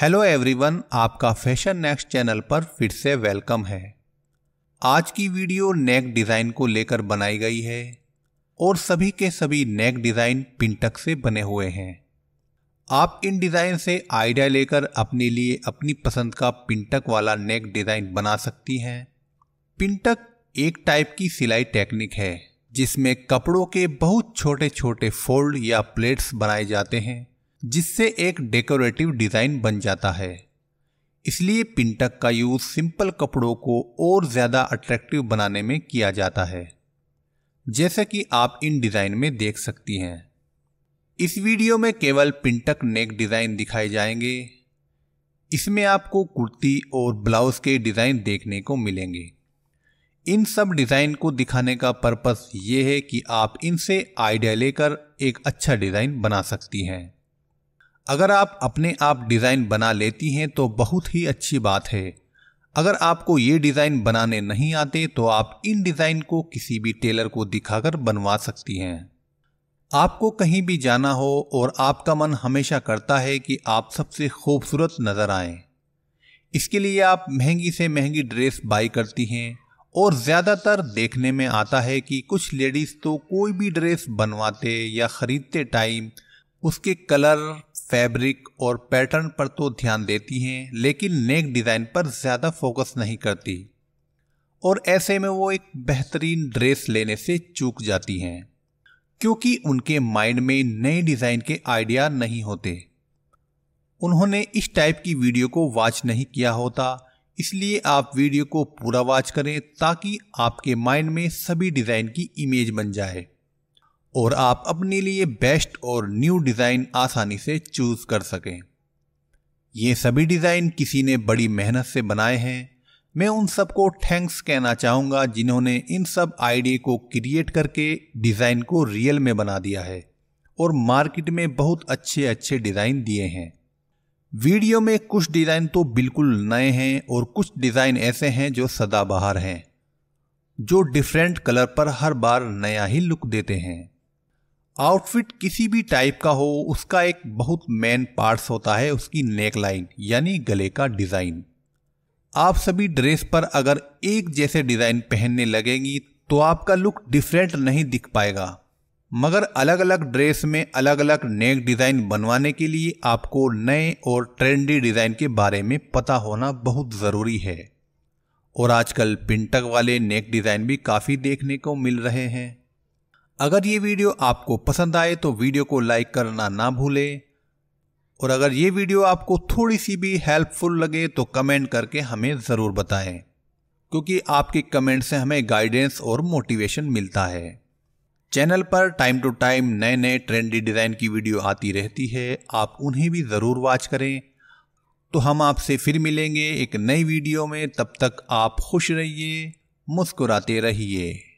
hello everyone आपका fashion next channel पर फिर से वेलकम है आज की वीडियो नेक डिज़ाइन को लेकर बनाई गई है और सभी के सभी नेक डिज़ाइन पिंटक से बने हुए हैं आप इन डिज़ाइन से आइडिया लेकर अपने लिए अपनी पसंद का पिंटक वाला नेक डिज़ाइन बना सकती हैं पिंटक एक टाइप की सिलाई टेक्निक है जिसमें कपड़ों के बहुत छोटे छोटे फोल्ड या प्लेट्स बनाए जाते हैं जिससे एक डेकोरेटिव डिज़ाइन बन जाता है इसलिए पिंटक का यूज़ सिंपल कपड़ों को और ज़्यादा अट्रैक्टिव बनाने में किया जाता है जैसा कि आप इन डिज़ाइन में देख सकती हैं इस वीडियो में केवल पिंटक नेक डिज़ाइन दिखाए जाएंगे इसमें आपको कुर्ती और ब्लाउज के डिज़ाइन देखने को मिलेंगे इन सब डिज़ाइन को दिखाने का पर्पस ये है कि आप इनसे आइडिया लेकर एक अच्छा डिज़ाइन बना सकती हैं अगर आप अपने आप डिज़ाइन बना लेती हैं तो बहुत ही अच्छी बात है अगर आपको ये डिज़ाइन बनाने नहीं आते तो आप इन डिज़ाइन को किसी भी टेलर को दिखाकर बनवा सकती हैं आपको कहीं भी जाना हो और आपका मन हमेशा करता है कि आप सबसे खूबसूरत नज़र आए इसके लिए आप महंगी से महंगी ड्रेस बाई करती हैं और ज़्यादातर देखने में आता है कि कुछ लेडीज़ तो कोई भी ड्रेस बनवाते या ख़रीदते टाइम उसके कलर फैब्रिक और पैटर्न पर तो ध्यान देती हैं लेकिन नेक डिज़ाइन पर ज़्यादा फोकस नहीं करती और ऐसे में वो एक बेहतरीन ड्रेस लेने से चूक जाती हैं क्योंकि उनके माइंड में नए डिज़ाइन के आइडिया नहीं होते उन्होंने इस टाइप की वीडियो को वॉच नहीं किया होता इसलिए आप वीडियो को पूरा वॉच करें ताकि आपके माइंड में सभी डिज़ाइन की इमेज बन जाए और आप अपने लिए बेस्ट और न्यू डिज़ाइन आसानी से चूज कर सकें ये सभी डिज़ाइन किसी ने बड़ी मेहनत से बनाए हैं मैं उन सबको थैंक्स कहना चाहूँगा जिन्होंने इन सब आइडिया को क्रिएट करके डिज़ाइन को रियल में बना दिया है और मार्केट में बहुत अच्छे अच्छे डिज़ाइन दिए हैं वीडियो में कुछ डिज़ाइन तो बिल्कुल नए हैं और कुछ डिज़ाइन ऐसे हैं जो सदाबहार हैं जो डिफरेंट कलर पर हर बार नया ही लुक देते हैं आउटफिट किसी भी टाइप का हो उसका एक बहुत मेन पार्ट्स होता है उसकी नेक लाइन यानी गले का डिज़ाइन आप सभी ड्रेस पर अगर एक जैसे डिज़ाइन पहनने लगेंगी तो आपका लुक डिफरेंट नहीं दिख पाएगा मगर अलग अलग ड्रेस में अलग अलग नेक डिज़ाइन बनवाने के लिए आपको नए और ट्रेंडी डिज़ाइन के बारे में पता होना बहुत ज़रूरी है और आजकल पिंटक वाले नेक डिज़ाइन भी काफ़ी देखने को मिल रहे हैं अगर ये वीडियो आपको पसंद आए तो वीडियो को लाइक करना ना भूलें और अगर ये वीडियो आपको थोड़ी सी भी हेल्पफुल लगे तो कमेंट करके हमें ज़रूर बताएं क्योंकि आपके कमेंट से हमें गाइडेंस और मोटिवेशन मिलता है चैनल पर टाइम टू टाइम नए नए ट्रेंडी डिज़ाइन की वीडियो आती रहती है आप उन्हें भी ज़रूर वॉच करें तो हम आपसे फिर मिलेंगे एक नई वीडियो में तब तक आप खुश रहिए मुस्कुराते रहिए